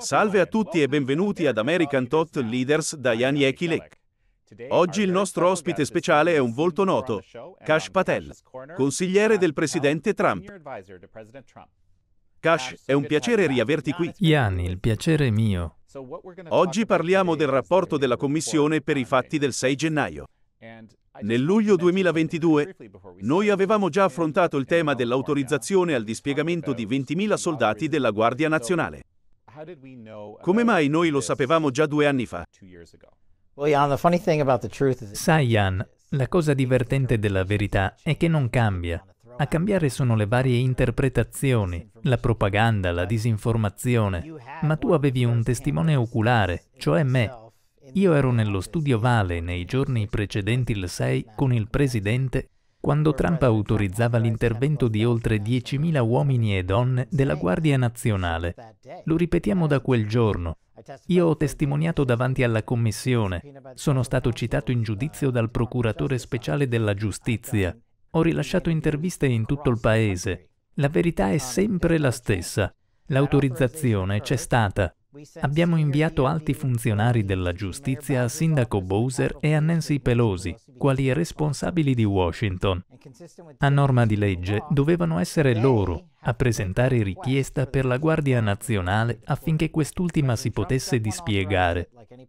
Salve a tutti e benvenuti ad American Tot Leaders da Yanni Yekilek. Oggi il nostro ospite speciale è un volto noto, Kash Patel, consigliere del presidente Trump. Kash, è un piacere riaverti qui. Yanni, il piacere è mio. Oggi parliamo del rapporto della Commissione per i fatti del 6 gennaio. Nel luglio 2022 noi avevamo già affrontato il tema dell'autorizzazione al dispiegamento di 20.000 soldati della Guardia Nazionale. Come mai noi lo sapevamo già due anni fa? Sai, Jan, la cosa divertente della verità è che non cambia. A cambiare sono le varie interpretazioni, la propaganda, la disinformazione. Ma tu avevi un testimone oculare, cioè me, io ero nello studio Vale nei giorni precedenti il 6 con il presidente quando Trump autorizzava l'intervento di oltre 10.000 uomini e donne della Guardia Nazionale. Lo ripetiamo da quel giorno. Io ho testimoniato davanti alla Commissione, sono stato citato in giudizio dal procuratore speciale della giustizia, ho rilasciato interviste in tutto il Paese. La verità è sempre la stessa. L'autorizzazione c'è stata. Abbiamo inviato alti funzionari della giustizia a sindaco Bowser e a Nancy Pelosi, quali responsabili di Washington. A norma di legge dovevano essere loro a presentare richiesta per la Guardia Nazionale affinché quest'ultima si potesse dispiegare.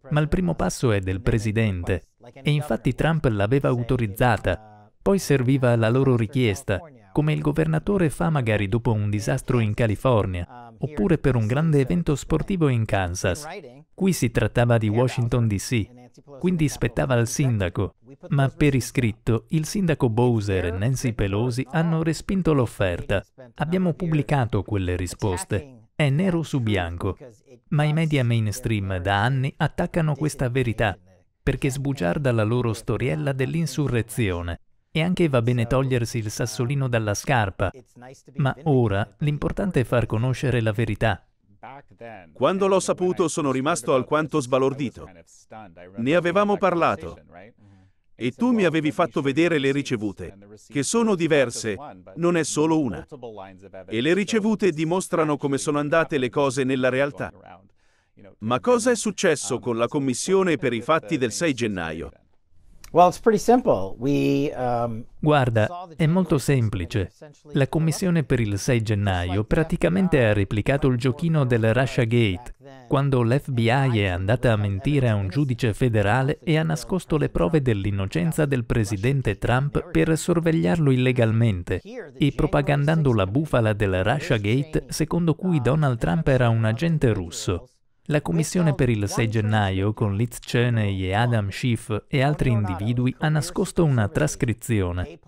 Ma il primo passo è del Presidente e infatti Trump l'aveva autorizzata. Poi serviva la loro richiesta come il governatore fa magari dopo un disastro in California, um, oppure per un grande evento sportivo in Kansas. Qui si trattava di Washington DC, quindi spettava al sindaco. Ma per iscritto, il sindaco Bowser e Nancy Pelosi hanno respinto l'offerta. Abbiamo pubblicato quelle risposte. È nero su bianco. Ma i media mainstream da anni attaccano questa verità perché sbugiarda la loro storiella dell'insurrezione. E anche va bene togliersi il sassolino dalla scarpa, ma ora l'importante è far conoscere la verità. Quando l'ho saputo sono rimasto alquanto sbalordito. Ne avevamo parlato. E tu mi avevi fatto vedere le ricevute, che sono diverse, non è solo una. E le ricevute dimostrano come sono andate le cose nella realtà. Ma cosa è successo con la Commissione per i fatti del 6 gennaio? Um, Guarda, è molto semplice. La commissione per il 6 gennaio praticamente ha replicato il giochino del Russia Gate, quando l'FBI è andata a mentire a un giudice federale e ha nascosto le prove dell'innocenza del presidente Trump per sorvegliarlo illegalmente e propagandando la bufala del Russia Gate secondo cui Donald Trump era un agente russo. La commissione per il 6 gennaio, con Liz Cheney e Adam Schiff e altri individui, ha nascosto una trascrizione.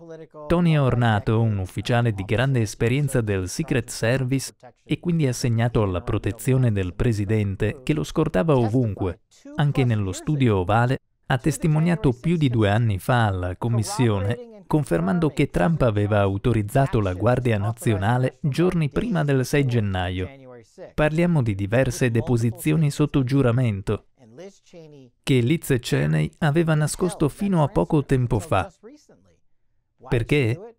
Tony Ornato, un ufficiale di grande esperienza del Secret Service e quindi assegnato alla protezione del presidente, che lo scortava ovunque, anche nello studio ovale, ha testimoniato più di due anni fa alla commissione confermando che Trump aveva autorizzato la Guardia Nazionale giorni prima del 6 gennaio Parliamo di diverse deposizioni sotto giuramento che Liz Cheney aveva nascosto fino a poco tempo fa. Perché?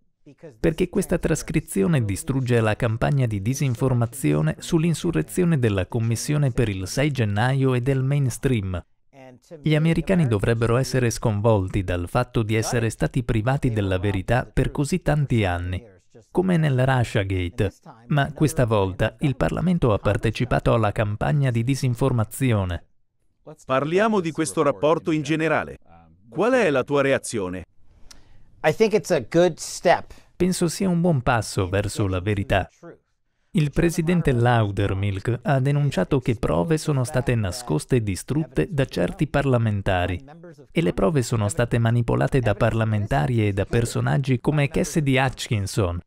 Perché questa trascrizione distrugge la campagna di disinformazione sull'insurrezione della Commissione per il 6 gennaio e del mainstream. Gli americani dovrebbero essere sconvolti dal fatto di essere stati privati della verità per così tanti anni come nel Russia Gate, ma questa volta il Parlamento ha partecipato alla campagna di disinformazione. Parliamo di questo rapporto in generale. Qual è la tua reazione? Penso sia un buon passo verso la verità. Il presidente Laudermilk ha denunciato che prove sono state nascoste e distrutte da certi parlamentari e le prove sono state manipolate da parlamentari e da personaggi come Cassidy Hutchinson.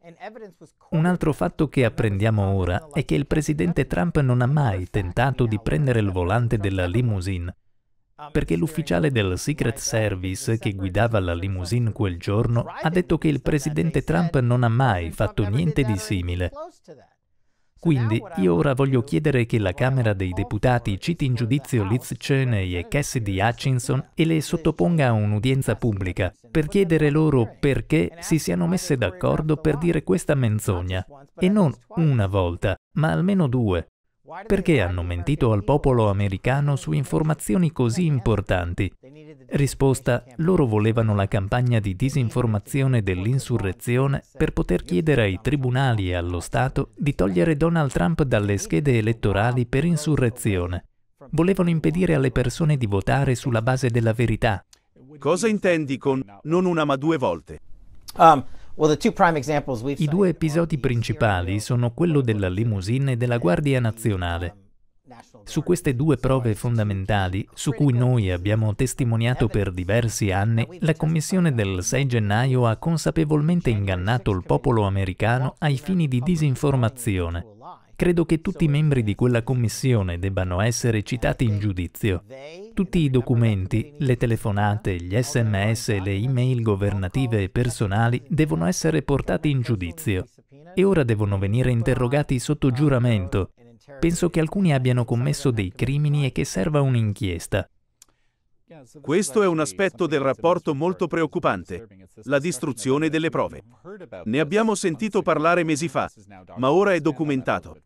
Un altro fatto che apprendiamo ora è che il presidente Trump non ha mai tentato di prendere il volante della limousine perché l'ufficiale del Secret Service che guidava la limousine quel giorno ha detto che il presidente Trump non ha mai fatto niente di simile. Quindi io ora voglio chiedere che la Camera dei Deputati citi in giudizio Liz Cheney e Cassidy Hutchinson e le sottoponga a un'udienza pubblica per chiedere loro perché si siano messe d'accordo per dire questa menzogna. E non una volta, ma almeno due. Perché hanno mentito al popolo americano su informazioni così importanti? Risposta, loro volevano la campagna di disinformazione dell'insurrezione per poter chiedere ai tribunali e allo Stato di togliere Donald Trump dalle schede elettorali per insurrezione. Volevano impedire alle persone di votare sulla base della verità. Cosa intendi con non una ma due volte? Um, i due episodi principali sono quello della limousine e della Guardia um, Nazionale. Su queste due prove fondamentali, su cui noi abbiamo testimoniato per diversi anni, la Commissione del 6 gennaio ha consapevolmente ingannato il popolo americano ai fini di disinformazione. Credo che tutti i membri di quella commissione debbano essere citati in giudizio. Tutti i documenti, le telefonate, gli sms e le email governative e personali devono essere portati in giudizio e ora devono venire interrogati sotto giuramento. Penso che alcuni abbiano commesso dei crimini e che serva un'inchiesta. Questo è un aspetto del rapporto molto preoccupante, la distruzione delle prove. Ne abbiamo sentito parlare mesi fa, ma ora è documentato.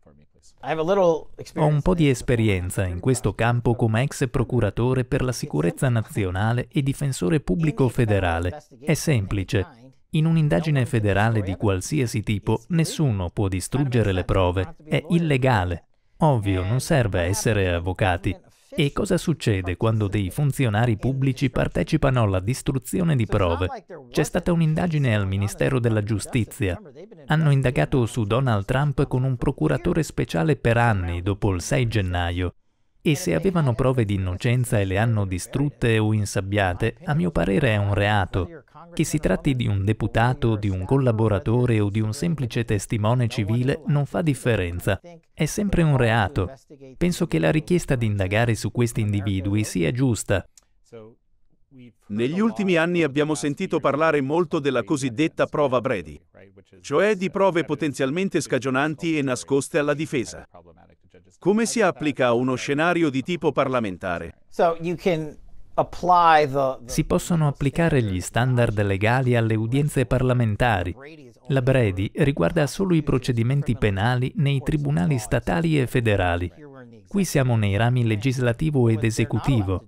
Ho un po' di esperienza in questo campo come ex procuratore per la sicurezza nazionale e difensore pubblico federale. È semplice. In un'indagine federale di qualsiasi tipo nessuno può distruggere le prove. È illegale. Ovvio, non serve essere avvocati. E cosa succede quando dei funzionari pubblici partecipano alla distruzione di prove? C'è stata un'indagine al Ministero della Giustizia. Hanno indagato su Donald Trump con un procuratore speciale per anni dopo il 6 gennaio e se avevano prove di innocenza e le hanno distrutte o insabbiate, a mio parere è un reato. Che si tratti di un deputato, di un collaboratore o di un semplice testimone civile non fa differenza. È sempre un reato. Penso che la richiesta di indagare su questi individui sia giusta. Negli ultimi anni abbiamo sentito parlare molto della cosiddetta prova Brady, cioè di prove potenzialmente scagionanti e nascoste alla difesa. Come si applica uno scenario di tipo parlamentare? Si possono applicare gli standard legali alle udienze parlamentari. La Brady riguarda solo i procedimenti penali nei tribunali statali e federali. Qui siamo nei rami legislativo ed esecutivo.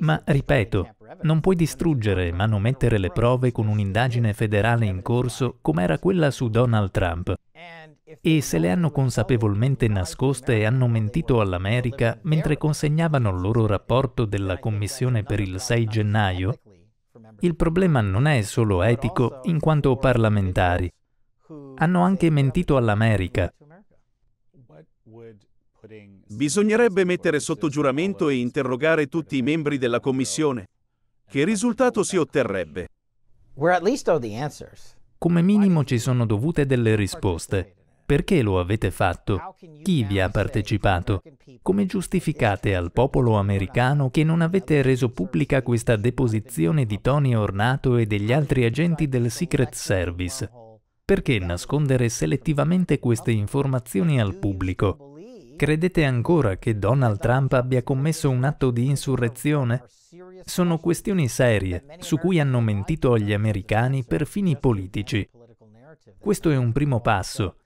Ma, ripeto, non puoi distruggere e manomettere le prove con un'indagine federale in corso come era quella su Donald Trump e se le hanno consapevolmente nascoste e hanno mentito all'America mentre consegnavano il loro rapporto della Commissione per il 6 gennaio, il problema non è solo etico in quanto parlamentari. Hanno anche mentito all'America. Bisognerebbe mettere sotto giuramento e interrogare tutti i membri della Commissione. Che risultato si otterrebbe? Come minimo ci sono dovute delle risposte. Perché lo avete fatto? Chi vi ha partecipato? Come giustificate al popolo americano che non avete reso pubblica questa deposizione di Tony Ornato e degli altri agenti del Secret Service? Perché nascondere selettivamente queste informazioni al pubblico? Credete ancora che Donald Trump abbia commesso un atto di insurrezione? Sono questioni serie su cui hanno mentito agli americani per fini politici. Questo è un primo passo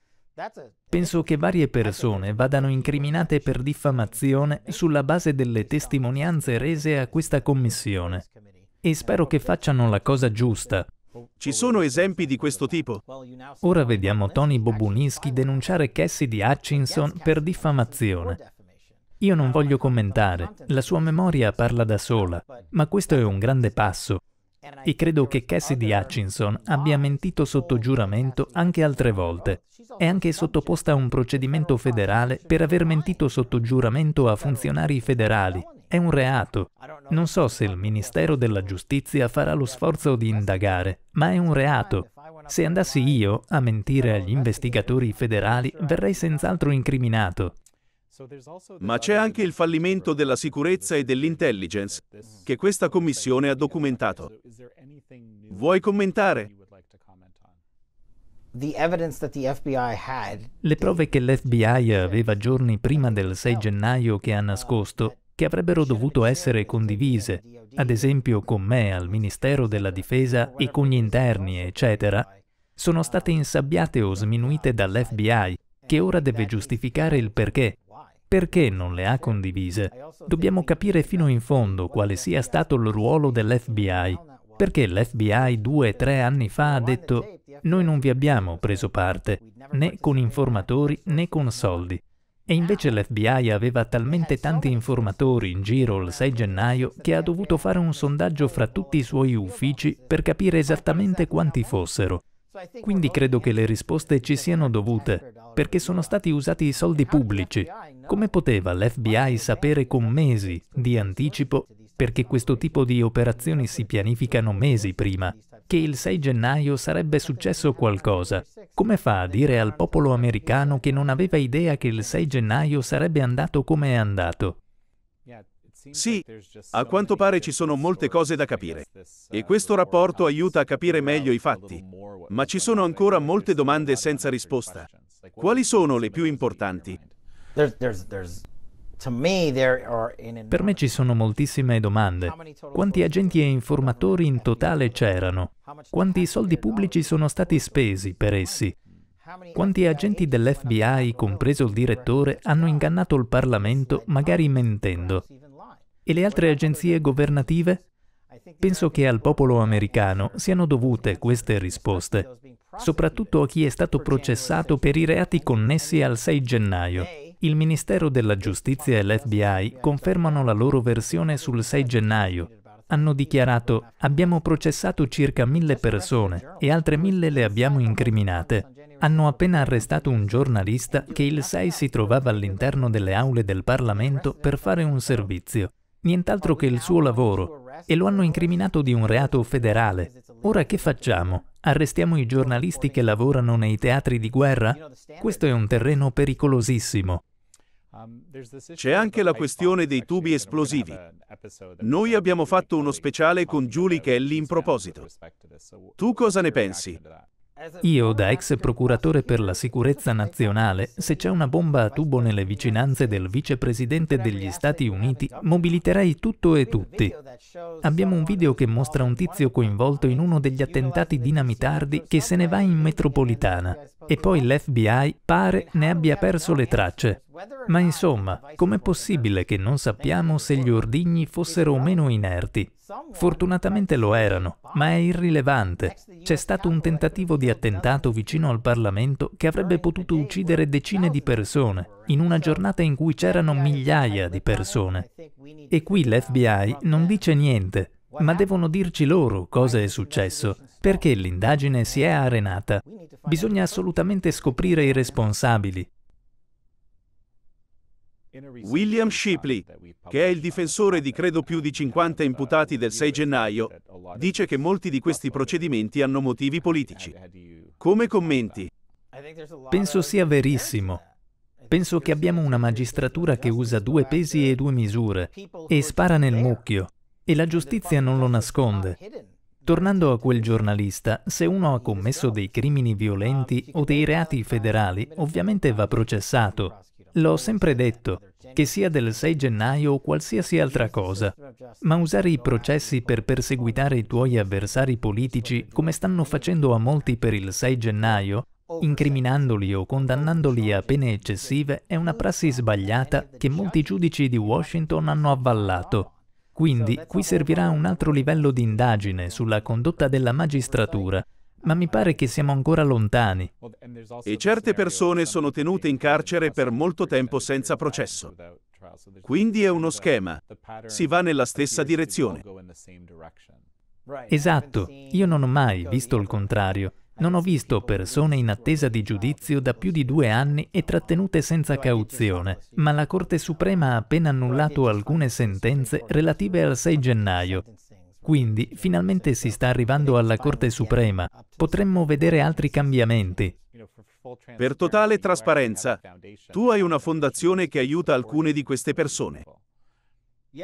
Penso che varie persone vadano incriminate per diffamazione sulla base delle testimonianze rese a questa commissione e spero che facciano la cosa giusta. Ci sono esempi di questo tipo. Ora vediamo Tony Bobunisky denunciare Cassidy Hutchinson per diffamazione. Io non voglio commentare, la sua memoria parla da sola, ma questo è un grande passo e credo che Cassidy Hutchinson abbia mentito sotto giuramento anche altre volte. È anche sottoposta a un procedimento federale per aver mentito sotto giuramento a funzionari federali. È un reato. Non so se il Ministero della Giustizia farà lo sforzo di indagare, ma è un reato. Se andassi io a mentire agli investigatori federali, verrei senz'altro incriminato. Ma c'è anche il fallimento della sicurezza e dell'intelligence che questa commissione ha documentato. Vuoi commentare? Le prove che l'FBI aveva giorni prima del 6 gennaio che ha nascosto, che avrebbero dovuto essere condivise, ad esempio con me al Ministero della Difesa e con gli interni, eccetera, sono state insabbiate o sminuite dall'FBI, che ora deve giustificare il perché perché non le ha condivise. Dobbiamo capire fino in fondo quale sia stato il ruolo dell'FBI, perché l'FBI due o tre anni fa ha detto noi non vi abbiamo preso parte, né con informatori né con soldi. E invece l'FBI aveva talmente tanti informatori in giro il 6 gennaio che ha dovuto fare un sondaggio fra tutti i suoi uffici per capire esattamente quanti fossero. Quindi credo che le risposte ci siano dovute, perché sono stati usati i soldi pubblici. Come poteva l'FBI sapere con mesi di anticipo, perché questo tipo di operazioni si pianificano mesi prima, che il 6 gennaio sarebbe successo qualcosa? Come fa a dire al popolo americano che non aveva idea che il 6 gennaio sarebbe andato come è andato? Sì, a quanto pare ci sono molte cose da capire e questo rapporto aiuta a capire meglio i fatti, ma ci sono ancora molte domande senza risposta. Quali sono le più importanti? Per me ci sono moltissime domande. Quanti agenti e informatori in totale c'erano? Quanti soldi pubblici sono stati spesi per essi? Quanti agenti dell'FBI, compreso il direttore, hanno ingannato il Parlamento, magari mentendo? E le altre agenzie governative? Penso che al popolo americano siano dovute queste risposte, soprattutto a chi è stato processato per i reati connessi al 6 gennaio. Il Ministero della Giustizia e l'FBI confermano la loro versione sul 6 gennaio. Hanno dichiarato abbiamo processato circa mille persone e altre mille le abbiamo incriminate. Hanno appena arrestato un giornalista che il 6 si trovava all'interno delle aule del Parlamento per fare un servizio. Nient'altro che il suo lavoro, e lo hanno incriminato di un reato federale. Ora che facciamo? Arrestiamo i giornalisti che lavorano nei teatri di guerra? Questo è un terreno pericolosissimo. Um, C'è anche la questione dei tubi esplosivi. Noi abbiamo fatto uno speciale con Julie Kelly in proposito. Tu cosa ne pensi? Io, da ex procuratore per la sicurezza nazionale, se c'è una bomba a tubo nelle vicinanze del vicepresidente degli Stati Uniti, mobiliterei tutto e tutti. Abbiamo un video che mostra un tizio coinvolto in uno degli attentati dinamitardi che se ne va in metropolitana e poi l'FBI pare ne abbia perso le tracce. Ma insomma, com'è possibile che non sappiamo se gli ordigni fossero o meno inerti? Fortunatamente lo erano, ma è irrilevante. C'è stato un tentativo di attentato vicino al Parlamento che avrebbe potuto uccidere decine di persone, in una giornata in cui c'erano migliaia di persone. E qui l'FBI non dice niente, ma devono dirci loro cosa è successo, perché l'indagine si è arenata. Bisogna assolutamente scoprire i responsabili, William Shipley, che è il difensore di credo più di 50 imputati del 6 gennaio, dice che molti di questi procedimenti hanno motivi politici. Come commenti? Penso sia verissimo. Penso che abbiamo una magistratura che usa due pesi e due misure e spara nel mucchio e la giustizia non lo nasconde. Tornando a quel giornalista, se uno ha commesso dei crimini violenti um, o dei reati federali, ovviamente va processato L'ho sempre detto, che sia del 6 gennaio o qualsiasi altra cosa, ma usare i processi per perseguitare i tuoi avversari politici come stanno facendo a molti per il 6 gennaio, incriminandoli o condannandoli a pene eccessive, è una prassi sbagliata che molti giudici di Washington hanno avvallato. Quindi qui servirà un altro livello di indagine sulla condotta della magistratura ma mi pare che siamo ancora lontani. E certe persone sono tenute in carcere per molto tempo senza processo. Quindi è uno schema. Si va nella stessa direzione. Esatto, io non ho mai visto il contrario. Non ho visto persone in attesa di giudizio da più di due anni e trattenute senza cauzione, ma la Corte Suprema ha appena annullato alcune sentenze relative al 6 gennaio. Quindi finalmente si sta arrivando alla Corte Suprema. Potremmo vedere altri cambiamenti. Per totale trasparenza, tu hai una fondazione che aiuta alcune di queste persone.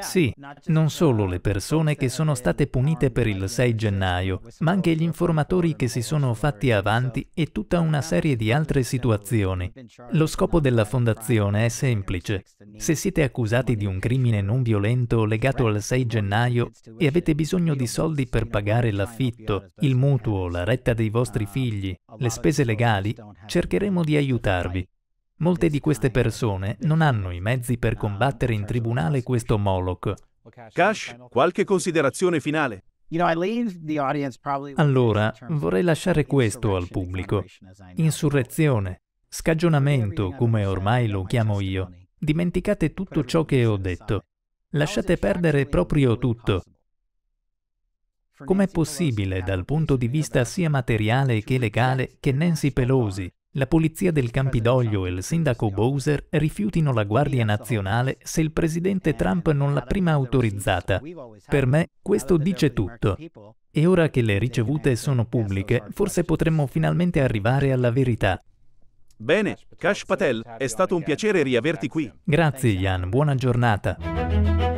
Sì, non solo uh, le persone che sono state uh, punite per il 6 gennaio, ma anche gli informatori che si sono fatti avanti e tutta una serie di altre situazioni. Lo scopo della fondazione è semplice. Se siete accusati di un crimine non violento legato al 6 gennaio e avete bisogno di soldi per pagare l'affitto, il mutuo, la retta dei uh, vostri figli, le spese legali, cercheremo di aiutarvi. Molte di queste persone non hanno i mezzi per combattere in tribunale questo Moloch. Cash, qualche considerazione finale? Allora, vorrei lasciare questo al pubblico. Insurrezione, scagionamento, come ormai lo chiamo io. Dimenticate tutto ciò che ho detto. Lasciate perdere proprio tutto. Com'è possibile, dal punto di vista sia materiale che legale, che Nancy Pelosi, la polizia del Campidoglio e il sindaco Bowser rifiutino la Guardia Nazionale se il presidente Trump non l'ha prima autorizzata. Per me questo dice tutto. E ora che le ricevute sono pubbliche, forse potremmo finalmente arrivare alla verità. Bene, Kash Patel, è stato un piacere riaverti qui. Grazie Jan. buona giornata.